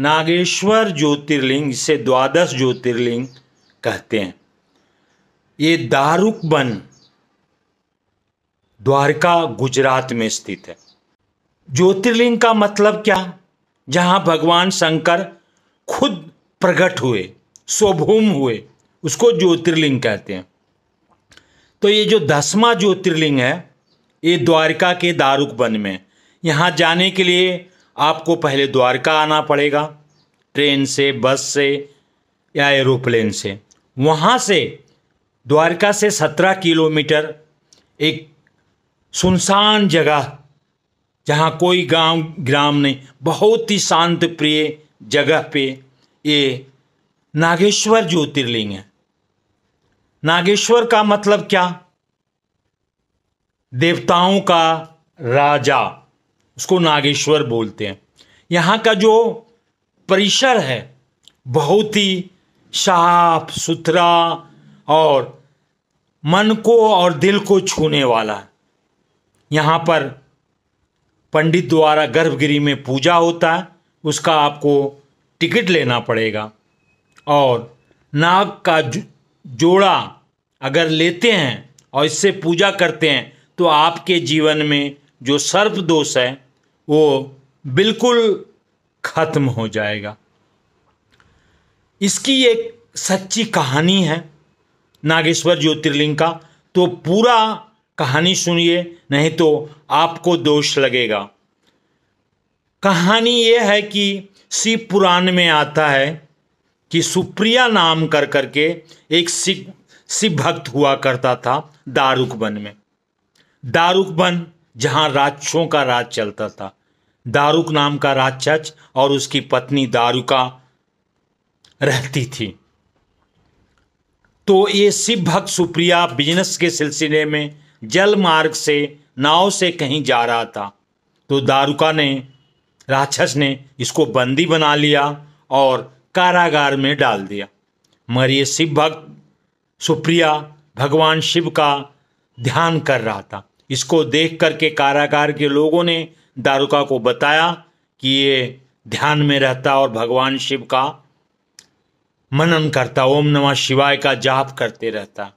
नागेश्वर ज्योतिर्लिंग इसे द्वादश ज्योतिर्लिंग कहते हैं ये दारुक बन द्वारका गुजरात में स्थित है ज्योतिर्लिंग का मतलब क्या जहां भगवान शंकर खुद प्रकट हुए स्वभूम हुए उसको ज्योतिर्लिंग कहते हैं तो ये जो दसवा ज्योतिर्लिंग है ये द्वारका के दारुक बन में यहां जाने के लिए आपको पहले द्वारका आना पड़ेगा ट्रेन से बस से या एरोप्लेन से वहाँ से द्वारका से सत्रह किलोमीटर एक सुनसान जगह जहाँ कोई गांव ग्राम नहीं बहुत ही शांत प्रिय जगह पे ये नागेश्वर ज्योतिर्लिंग है नागेश्वर का मतलब क्या देवताओं का राजा उसको नागेश्वर बोलते हैं यहाँ का जो परिसर है बहुत ही साफ सुथरा और मन को और दिल को छूने वाला है यहाँ पर पंडित द्वारा गर्भगिरी में पूजा होता है उसका आपको टिकट लेना पड़ेगा और नाग का जोड़ा अगर लेते हैं और इससे पूजा करते हैं तो आपके जीवन में जो सर्प दोष है वो बिल्कुल ख़त्म हो जाएगा इसकी एक सच्ची कहानी है नागेश्वर ज्योतिर्लिंग का तो पूरा कहानी सुनिए नहीं तो आपको दोष लगेगा कहानी यह है कि शिव पुराण में आता है कि सुप्रिया नाम कर करके एक शिव शिव भक्त हुआ करता था दारुक वन में दारुक वन जहाँ राक्षों का राज चलता था दारुक नाम का राक्षस और उसकी पत्नी दारुका रहती थी तो ये शिव भक्त सुप्रिया बिजनेस के सिलसिले में जल मार्ग से नाव से कहीं जा रहा था तो दारुका ने राक्षस ने इसको बंदी बना लिया और कारागार में डाल दिया मगर ये शिव भक्त सुप्रिया भगवान शिव का ध्यान कर रहा था इसको देख करके कारागार के लोगों ने दारुका को बताया कि ये ध्यान में रहता और भगवान शिव का मनन करता ओम नमः शिवाय का जाप करते रहता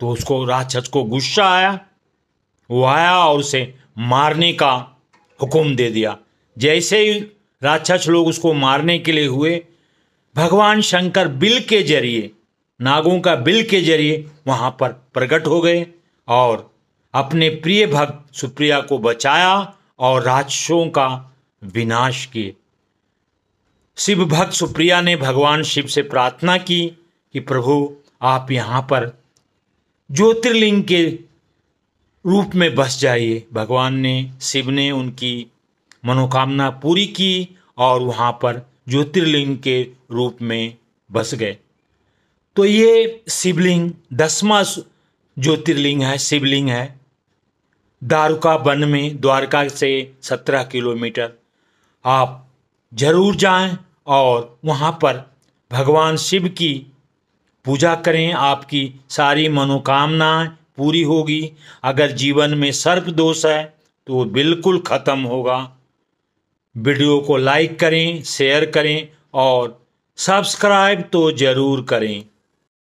तो उसको राक्षस को गुस्सा आया वो आया और उसे मारने का हुक्म दे दिया जैसे ही राक्षस लोग उसको मारने के लिए हुए भगवान शंकर बिल के जरिए नागों का बिल के जरिए वहाँ पर प्रकट हो गए और अपने प्रिय भक्त सुप्रिया को बचाया और राजसों का विनाश किए शिव भक्त सुप्रिया ने भगवान शिव से प्रार्थना की कि प्रभु आप यहाँ पर ज्योतिर्लिंग के रूप में बस जाइए भगवान ने शिव ने उनकी मनोकामना पूरी की और वहाँ पर ज्योतिर्लिंग के रूप में बस गए तो ये शिवलिंग दसवा ज्योतिर्लिंग है शिवलिंग है दारुका वन में द्वारका से सत्रह किलोमीटर आप जरूर जाएं और वहाँ पर भगवान शिव की पूजा करें आपकी सारी मनोकामनाएं पूरी होगी अगर जीवन में सर्प दोष है तो बिल्कुल ख़त्म होगा वीडियो को लाइक करें शेयर करें और सब्सक्राइब तो ज़रूर करें